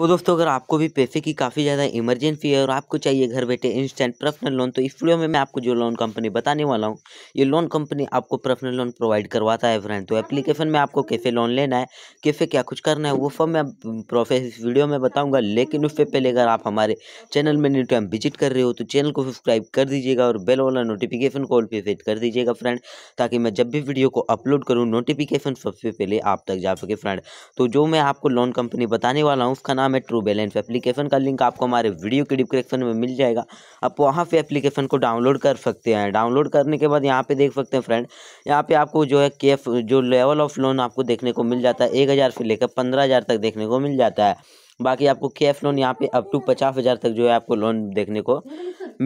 वो दोस्तों अगर आपको भी पैसे की काफ़ी ज़्यादा इमरजेंसी है और आपको चाहिए घर बैठे इंस्टेंट पर्सनल लोन तो इस वीडियो में मैं आपको जो लोन कंपनी बताने वाला हूँ ये लोन कंपनी आपको पर्सनल लोन प्रोवाइड करवाता है फ्रेंड तो एप्लीकेशन में आपको कैसे लोन लेना है कैसे क्या कुछ करना है वो सब मैं प्रोसेस इस वीडियो में बताऊँगा लेकिन उससे पहले अगर आप हमारे चैनल में न्यू टाइम विजिट कर रहे हो तो चैनल को सब्सक्राइब कर दीजिएगा और बेल वाला नोटिफिकेशन कॉल पर सेट कर दीजिएगा फ्रेंड ताकि मैं जब भी वीडियो को अपलोड करूँ नोटिफिकेशन सबसे पहले आप तक जा सके फ्रेंड तो जो मैं आपको लोन कंपनी बताने वाला हूँ उसका नाम नाम है ट्रू बैलेंस एप्लीकेशन का लिंक आपको हमारे वीडियो के डिस्क्रिप्शन में मिल जाएगा आप वहाँ पे एप्लीकेशन को डाउनलोड कर सकते हैं डाउनलोड करने के बाद यहाँ पे देख सकते हैं फ्रेंड यहाँ पे आपको जो है के जो लेवल ऑफ लोन आपको देखने को मिल जाता है एक से लेकर पंद्रह तक देखने को मिल जाता है बाकी आपको के लोन यहाँ पे अप टू पचास तक जो है आपको लोन देखने को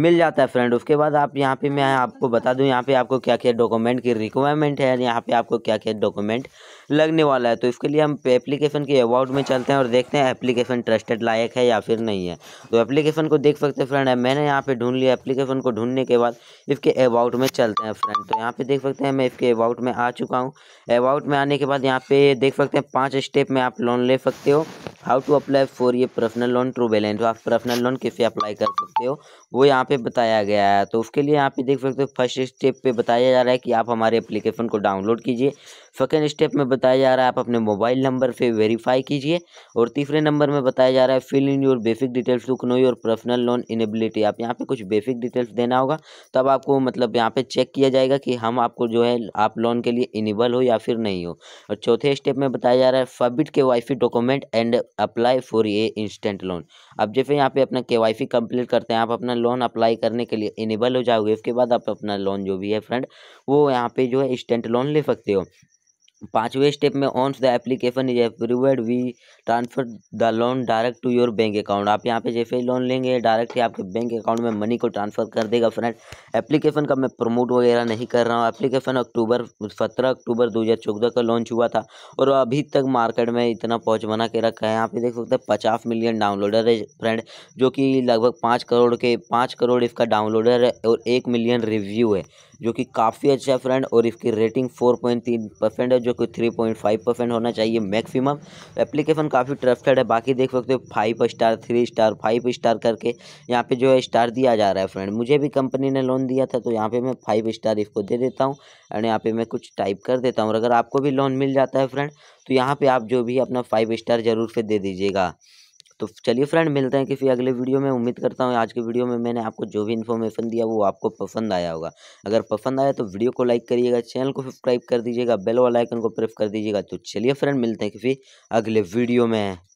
मिल जाता है फ्रेंड उसके बाद आप यहाँ पे मैं आपको बता दूँ यहाँ पे आपको क्या क्या डॉक्यूमेंट की रिक्वायरमेंट है यहाँ पे आपको क्या क्या डॉक्यूमेंट लगने वाला है तो इसके लिए हम एप्लीकेशन के अबाउट में चलते हैं और देखते हैं एप्लीकेशन ट्रस्टेड लायक है या फिर नहीं है तो एप्लीकेशन को देख सकते हैं फ्रेंड है मैंने यहाँ पे ढूंढ लिया एप्लीकेशन को ढूंढने के बाद इसके अबाउट में चलते हैं फ्रेंड तो यहाँ पे देख सकते हैं मैं इसके अबाउट में आ चुका हूँ अबाउट में आने के बाद यहाँ पे देख सकते हैं पाँच स्टेप में आप लोन ले सकते हो हाउ टू अप्लाई फॉर ये पर्सनल लोन ट्रू बैलेंस तो आप पर्सनल लोन कैसे अप्लाई कर सकते हो वो यहाँ पे बताया गया है तो उसके लिए यहाँ पे देख सकते हो फर्स्ट स्टेप पे बताया जा रहा है कि आप हमारे एप्लीकेशन को डाउनलोड कीजिए सेकेंड स्टेप में बताया जा रहा है आप अपने मोबाइल नंबर से वेरीफाई कीजिए और तीसरे नंबर में बताया जा रहा है fill in your basic details to know your personal loan inability आप यहाँ पे कुछ बेसिक डिटेल्स देना होगा तब आपको मतलब यहाँ पे चेक किया जाएगा कि हम आपको जो है आप लोन के लिए इनेबल हो या फिर नहीं हो और चौथे स्टेप में बताया जा रहा है फबिट के वाईफी document and apply for a instant loan अब जैसे यहाँ पे अपना के वाई सी कंप्लीट करते हैं आप अपना लोन अप्लाई करने के लिए इनेबल हो जाओगे उसके बाद आप अपना लोन जो भी है फ्रेंड वो यहाँ पे जो है इंस्टेंट लोन ले सकते हो पाँचवें स्टेप में on the application is approved we transfer the loan direct to your bank account आप यहाँ पे जैसे ही लोन लेंगे डायरेक्ट ही आपके बैंक अकाउंट में मनी को ट्रांसफ़र कर देगा फ्रेंड एप्लीकेशन का मैं प्रमोट वगैरह नहीं कर रहा हूँ एप्लीकेशन अक्टूबर सत्रह अक्टूबर दो हज़ार चौदह का लॉन्च हुआ था और अभी तक मार्केट में इतना पहुँच बना के रखा है यहाँ पे देख सकते हैं पचास मिलियन डाउनलोडर है फ्रेंड जो कि लगभग पाँच करोड़ के पाँच करोड़ इसका डाउनलोडर है और एक मिलियन रिव्यू है जो कि काफ़ी अच्छा है फ्रेंड और इसकी रेटिंग 4.3 परसेंट है जो कि 3.5 परसेंट होना चाहिए मैक्सिमम एप्लीकेशन काफ़ी ट्रस्टेड है बाकी देख सकते हो five star three star five star करके यहाँ पे जो है स्टार दिया जा रहा है फ्रेंड मुझे भी कंपनी ने लोन दिया था तो यहाँ पे मैं फाइव स्टार इसको दे देता हूँ एंड यहाँ पे मैं कुछ टाइप कर देता हूँ अगर आपको भी लोन मिल जाता है फ्रेंड तो यहाँ पर आप जो भी अपना फाइव स्टार ज़रूर से दे दीजिएगा तो चलिए फ्रेंड मिलते हैं किसी अगले वीडियो में उम्मीद करता हूँ आज के वीडियो में मैंने आपको जो भी इन्फॉर्मेशन दिया वो आपको पसंद आया होगा अगर पसंद आया तो वीडियो को लाइक करिएगा चैनल को सब्सक्राइब कर दीजिएगा बेल वाला आइकन को प्रेस कर दीजिएगा तो चलिए फ्रेंड मिलते हैं किसी अगले वीडियो में